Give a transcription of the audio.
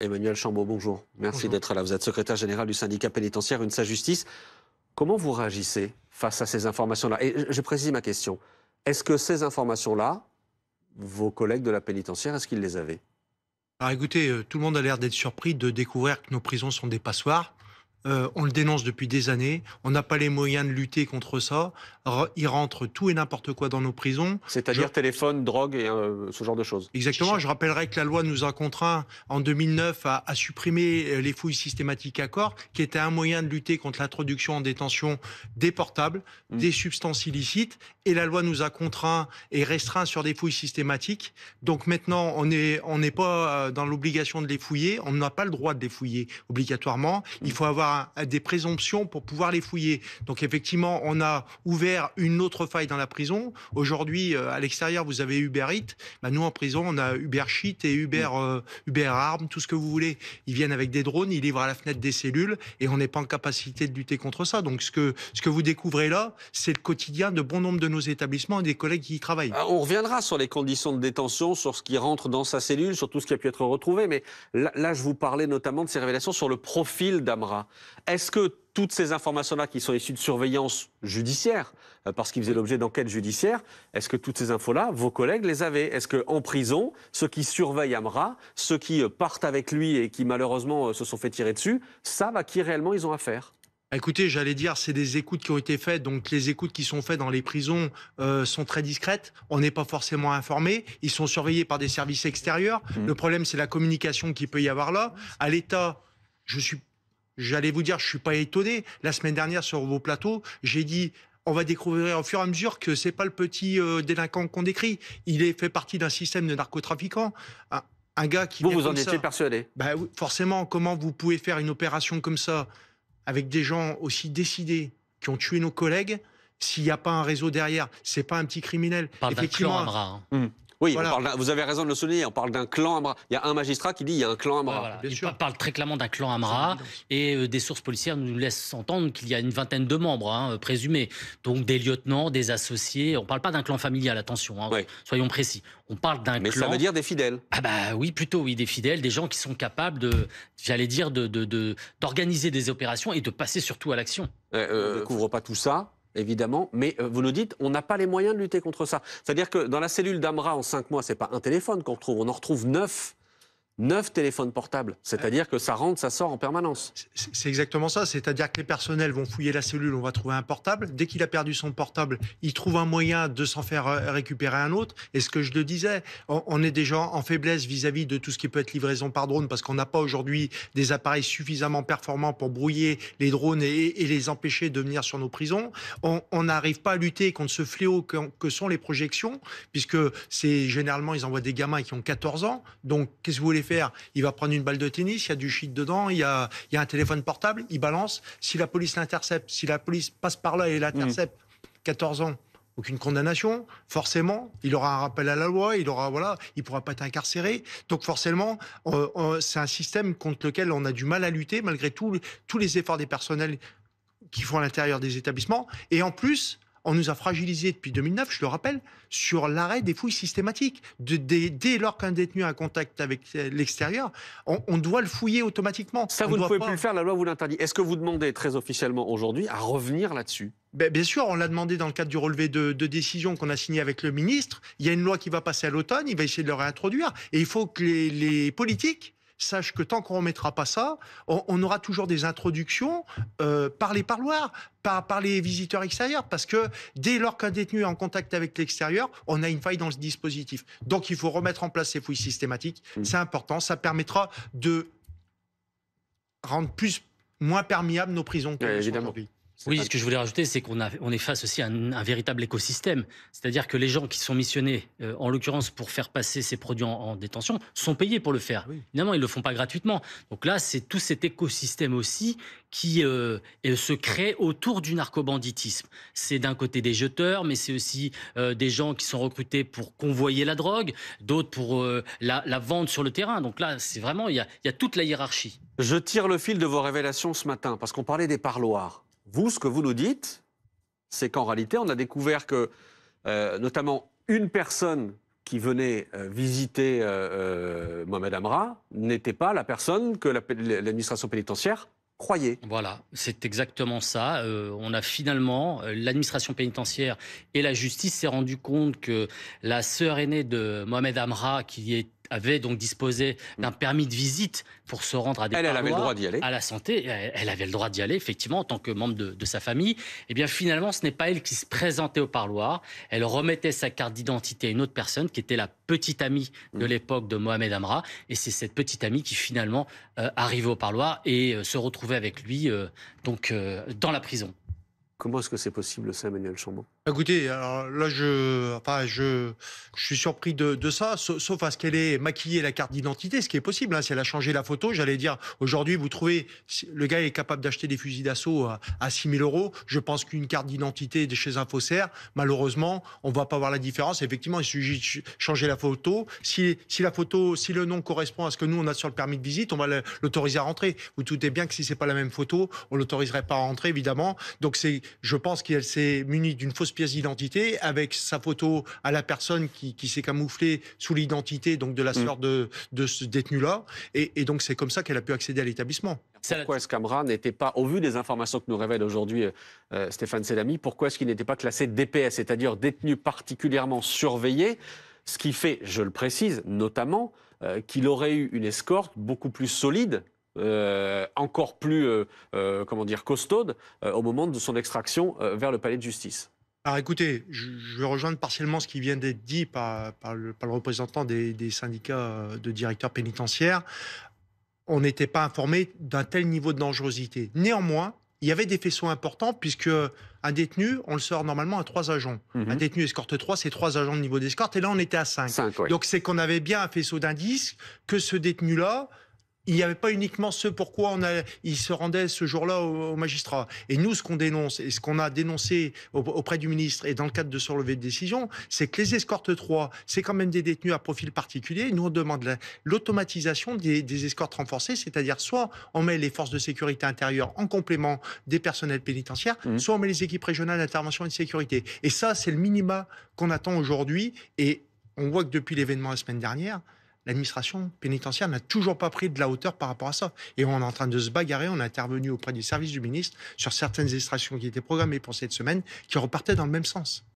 Emmanuel Chambaud, bonjour. Merci d'être là. Vous êtes secrétaire général du syndicat pénitentiaire Une sa Justice. Comment vous réagissez face à ces informations-là Et je précise ma question. Est-ce que ces informations-là, vos collègues de la pénitentiaire, est-ce qu'ils les avaient Alors écoutez, euh, tout le monde a l'air d'être surpris de découvrir que nos prisons sont des passoires. Euh, on le dénonce depuis des années. On n'a pas les moyens de lutter contre ça. il rentre tout et n'importe quoi dans nos prisons. C'est-à-dire téléphone, drogue et euh, ce genre de choses. Exactement. Je rappellerai que la loi nous a contraint en 2009 à, supprimer euh, les fouilles systématiques à corps, qui était un moyen de lutter contre l'introduction en détention des portables, mm. des substances illicites. Et la loi nous a contraints et restreint sur des fouilles systématiques. Donc maintenant, on n'est pas dans l'obligation de les fouiller. On n'a pas le droit de les fouiller obligatoirement. Il mm. faut avoir des présomptions pour pouvoir les fouiller. Donc effectivement, on a ouvert une autre faille dans la prison. Aujourd'hui, euh, à l'extérieur, vous avez Uber bah, nous, en prison, on a Uber et mm. euh, Uber, Arm, tout ce que vous voulez. Ils viennent avec des drones, ils livrent à la fenêtre des cellules et on n'est pas en capacité de lutter contre ça. Donc ce que, ce que vous découvrez là, c'est le quotidien de bon nombre de nos établissements et des collègues qui y travaillent. Ah, on reviendra sur les conditions de détention, sur ce qui rentre dans sa cellule, sur tout ce qui a pu être retrouvé. Mais là je vous parlais notamment de ces révélations sur le profil d'Amra. Est-ce que toutes ces informations-là qui sont issues de surveillance judiciaire, euh, parce qu'ils faisaient l'objet d'enquêtes judiciaires, est-ce que toutes ces infos-là, vos collègues les avaient Est-ce qu'en prison, ceux qui surveillent Amra, ceux qui euh, partent avec lui et qui malheureusement euh, se sont fait tirer dessus, savent à qui réellement ils ont affaire Écoutez, j'allais dire, c'est des écoutes qui ont été faites, donc les écoutes qui sont faites dans les prisons sont très discrètes. On n'est pas forcément informé. Ils sont surveillés par des services extérieurs. Mmh. Le problème, c'est la communication qui peut y avoir là. À l'État, je suis j'allais vous dire, je suis pas étonné. La semaine dernière, sur vos plateaux, j'ai dit, on va découvrir au fur et à mesure que c'est pas le petit euh, délinquant qu'on décrit. Il est fait partie d'un système de narcotrafiquants. Un, gars qui. Vous, vous en étiez persuadé bah Forcément, comment vous pouvez faire une opération comme ça avec des gens aussi décidés qui ont tué nos collègues s'il n'y a pas un réseau derrière C'est pas un petit criminel. Effectivement. Hein. Hmm. Oui, vous avez raison de le souligner, on parle d'un clan Amra. Il y a un magistrat qui dit il y a un clan Amra. On parle très clairement d'un clan Amra et euh, des sources policières nous laissent entendre qu'il y a une vingtaine de membres hein, euh, présumés. Donc des lieutenants, des associés. On ne parle pas d'un clan familial, attention, hein, soyons précis. On parle d'un clan. Mais ça veut dire des fidèles. Ah bah oui, plutôt oui, des fidèles, des gens qui sont capables de, j'allais dire, d'organiser de, de, des opérations et de passer surtout à l'action. on ne euh, couvre pas tout ça évidemment, mais euh, vous nous dites, on n'a pas les moyens de lutter contre ça. C'est-à-dire que dans la cellule d'Amra, en cinq mois, ce n'est pas un téléphone qu'on retrouve, on en retrouve 9 neuf téléphones portables. C'est-à-dire que ça rentre, ça sort en permanence. C'est exactement ça. C'est-à-dire que les personnels vont fouiller la cellule, on va trouver un portable. Dès qu'il a perdu son portable, il trouve un moyen de s'en faire euh, récupérer un autre. Et ce que je le disais, on est déjà en faiblesse vis-à-vis de tout ce qui peut être livraison par drone parce qu'on n'a pas aujourd'hui des appareils suffisamment performants pour brouiller les drones et, les empêcher de venir sur nos prisons. On n'arrive pas à lutter contre ce fléau que, que sont les projections puisque c'est généralement, ils envoient des gamins qui ont 14 ans. Donc, qu'est-ce que vous voulez faire il va prendre une balle de tennis, il y a du shit dedans, il y a, un téléphone portable, il balance. Si la police l'intercepte, si la police passe par là et l'intercepte, 14 ans, aucune condamnation. Forcément, il aura un rappel à la loi, il aura voilà, il pourra pas être incarcéré. Donc forcément, euh, euh, c'est un système contre lequel on a du mal à lutter malgré tous les efforts des personnels qui font à l'intérieur des établissements. Et en plus, on nous a fragilisés depuis 2009, je le rappelle, sur l'arrêt des fouilles systématiques. dès lors qu'un détenu a un contact avec euh, l'extérieur, on, doit le fouiller automatiquement. Ça, vous ne pouvez plus le faire, la loi vous l'interdit. Est-ce que vous demandez très officiellement aujourd'hui à revenir là-dessus ben, Bien sûr, on l'a demandé dans le cadre du relevé de, décision qu'on a signé avec le ministre. Il y a une loi qui va passer à l'automne, il va essayer de le réintroduire. Et il faut que les politiques sache que tant qu'on ne remettra pas ça, on, aura toujours des introductions euh, par les parloirs, par, par, les visiteurs extérieurs, parce que dès lors qu'un détenu est en contact avec l'extérieur, on a une faille dans ce dispositif. Donc il faut remettre en place ces fouilles systématiques. Mmh. C'est important, ça permettra de rendre plus moins perméables nos prisons Évidemment. Oui, ce que je voulais rajouter, c'est qu'on on est face aussi à un, véritable écosystème. C'est-à-dire que les gens qui sont missionnés, euh, en l'occurrence pour faire passer ces produits en, détention, sont payés pour le faire. Évidemment, ils ne le font pas gratuitement. Donc là, c'est tout cet écosystème aussi qui euh, se crée autour du narcobanditisme. C'est d'un côté des jeteurs, mais c'est aussi euh, des gens qui sont recrutés pour convoyer la drogue, d'autres pour la, la, vendre sur le terrain. Donc là, c'est vraiment, il y, il y a toute la hiérarchie. Je tire le fil de vos révélations ce matin, parce qu'on parlait des parloirs. Vous, ce que vous nous dites, c'est qu'en réalité, on a découvert que, euh, notamment, une personne qui venait euh, visiter euh, Mohamed Amra n'était pas la personne que l'administration pénitentiaire croyait. Voilà, c'est exactement ça. on a finalement, l'administration pénitentiaire et la justice s'est rendu compte que la sœur aînée de Mohamed Amra, qui est avait donc disposé d'un permis de visite pour se rendre à des à la santé. Elle, avait le droit d'y aller, effectivement, en tant que membre de, sa famille. Et eh bien, finalement, ce n'est pas elle qui se présentait au parloir. Elle remettait sa carte d'identité à une autre personne qui était la petite amie de mm. l'époque de Mohamed Amra. Et c'est cette petite amie qui, finalement, euh, arrivait au parloir et euh, se retrouvait avec lui, euh, donc, dans la prison. Comment est-ce que c'est possible, ça, Emmanuel Chambon Écoutez, là, je, enfin, je, je suis surpris de, ça, sauf, à ce qu'elle ait maquillé la carte d'identité, ce qui est possible. Hein. si elle a changé la photo, j'allais dire, aujourd'hui, vous trouvez, le gars est capable d'acheter des fusils d'assaut à, à 6 000 euros. Je pense qu'une carte d'identité de chez un faussaire, malheureusement, on ne va pas voir la différence. Effectivement, il suffit de changer la photo. Si, si la photo, si le nom correspond à ce que nous, on a sur le permis de visite, on va l'autoriser à rentrer. Vous doutez bien que si c'est pas la même photo, on l'autoriserait pas à rentrer, évidemment. Donc, c'est, je pense qu'elle s'est munie d'une fausse pièce d'identité avec sa photo à la personne qui, s'est camouflée sous l'identité donc de la mm. sœur de, ce détenu-là. Et, donc c'est comme ça qu'elle a pu accéder à l'établissement. Pourquoi est-ce qu'Amra n'était pas, au vu des informations que nous révèle aujourd'hui euh, euh, Stéphane Sedami, pourquoi est-ce qu'il n'était pas classé DPS, c'est-à-dire détenu particulièrement surveillé, ce qui fait, je le précise, notamment euh, qu'il aurait eu une escorte beaucoup plus solide encore plus comment dire costaude au moment de son extraction vers le palais de justice. Alors écoutez, je, je vais rejoindre partiellement ce qui vient d'être dit par, le, représentant des, syndicats euh, de directeurs pénitentiaires. On n'était pas informé d'un tel niveau de dangerosité. Néanmoins, il y avait des faisceaux importants puisque un détenu, on le sort normalement à trois agents. Mhm. Un détenu escorte 3, c'est trois agents de niveau d'escorte. Et là, on était à cinq. Donc c'est qu'on avait bien un faisceau d'indices que ce détenu-là, il n'y avait pas uniquement ce pourquoi on a, il se rendait ce jour-là au, magistrat. Et nous, ce qu'on dénonce et ce qu'on a dénoncé auprès du ministre et dans le cadre de ce relevé de décision, c'est que les escortes 3, c'est quand même des détenus à profil particulier. Nous, on demande l'automatisation des, escortes renforcées, c'est-à-dire soit on met les forces de sécurité intérieure en complément des personnels pénitentiaires, mmh. soit on met les équipes régionales d'intervention et de sécurité. Et ça, c'est le minima qu'on attend aujourd'hui. Et on voit que depuis l'événement la semaine dernière, l'administration pénitentiaire n'a toujours pas pris de la hauteur par rapport à ça. Et on est en train de se bagarrer. On a intervenu auprès du service du ministre sur certaines extractions qui étaient programmées pour cette semaine qui repartaient dans le même sens.